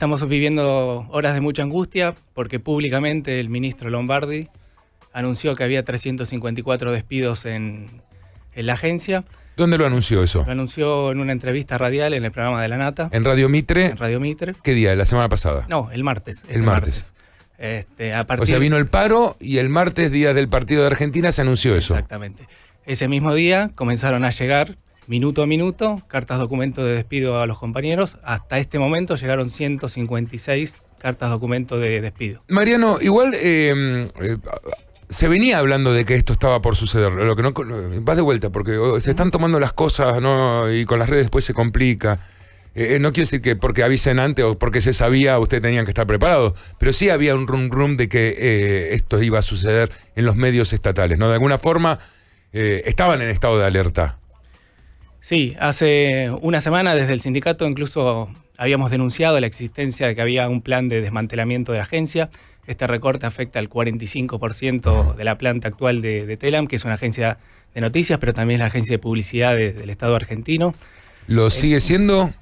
Estamos viviendo horas de mucha angustia porque públicamente el ministro Lombardi anunció que había 354 despidos en, la agencia. ¿Dónde lo anunció eso? Lo anunció en una entrevista radial en el programa de La Nata. ¿En Radio Mitre? En Radio Mitre. ¿Qué día? ¿La semana pasada? No, el martes. Este el martes. Este, o sea, vino el paro y el martes, día del partido de Argentina, se anunció eso. Exactamente. Ese mismo día comenzaron a llegar minuto a minuto, cartas documento de despido a los compañeros. Hasta este momento llegaron 156 cartas documento de despido. Mariano, igual eh, eh, se venía hablando de que esto estaba por suceder. Lo que no, vas de vuelta, porque oh, se están tomando las cosas y con las redes después se complica. Eh, no quiero decir que porque avisen antes o porque se sabía, ustedes tenían que estar preparados, pero sí había un rum rum de que esto iba a suceder en los medios estatales, ¿no? De alguna forma estaban en estado de alerta. Sí, hace una semana desde el sindicato incluso habíamos denunciado la existencia de que había un plan de desmantelamiento de la agencia. Este recorte afecta al 45% de la planta actual de, Telam, que es una agencia de noticias, pero también es la agencia de publicidad del Estado argentino. ¿Lo eh, sigue siendo?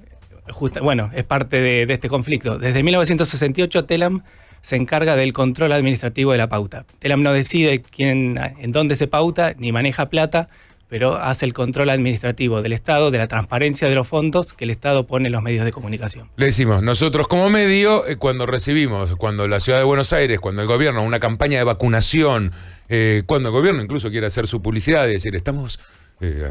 bueno, es parte de, este conflicto. Desde 1968 Telam se encarga del control administrativo de la pauta. Telam no decide quién, en dónde se pauta, ni maneja plata, pero hace el control administrativo del Estado, de la transparencia de los fondos que el Estado pone en los medios de comunicación. Le decimos, nosotros como medio, eh, cuando recibimos, cuando la ciudad de Buenos Aires, cuando el gobierno, una campaña de vacunación, eh, cuando el gobierno incluso quiere hacer su publicidad, es decir, estamos... Eh,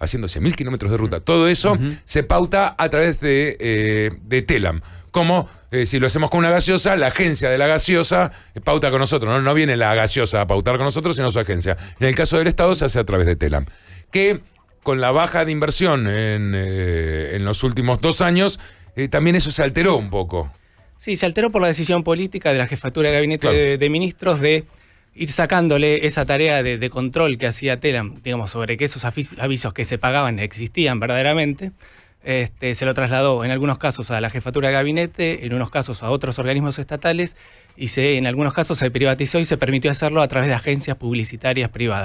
haciendo haciéndose mil kilómetros de ruta. Todo eso se pauta a través de, de Telam como eh, si lo hacemos con una gaseosa, la agencia de la gaseosa eh, pauta con nosotros, ¿no? viene la gaseosa a pautar con nosotros, sino su agencia. En el caso del Estado se hace a través de Telam. Que con la baja de inversión en, eh, los últimos dos años, también eso se alteró un poco. Sí, se alteró por la decisión política de la jefatura de gabinete de, ministros de ir sacándole esa tarea de control que hacía Telam, digamos, sobre que esos avisos que se pagaban existían verdaderamente. Este, se lo trasladó en algunos casos a la jefatura de gabinete, en unos casos a otros organismos estatales y se, en algunos casos se privatizó y se permitió hacerlo a través de agencias publicitarias privadas.